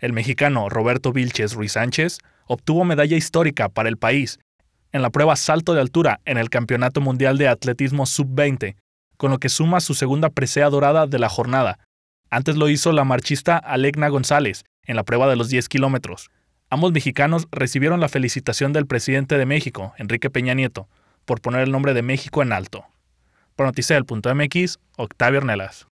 El mexicano Roberto Vilches Ruiz Sánchez obtuvo medalla histórica para el país en la prueba salto de altura en el Campeonato Mundial de Atletismo Sub-20, con lo que suma su segunda presea dorada de la jornada. Antes lo hizo la marchista Alegna González en la prueba de los 10 kilómetros. Ambos mexicanos recibieron la felicitación del presidente de México, Enrique Peña Nieto, por poner el nombre de México en alto. Para Noticel.mx, Octavio Ornelas.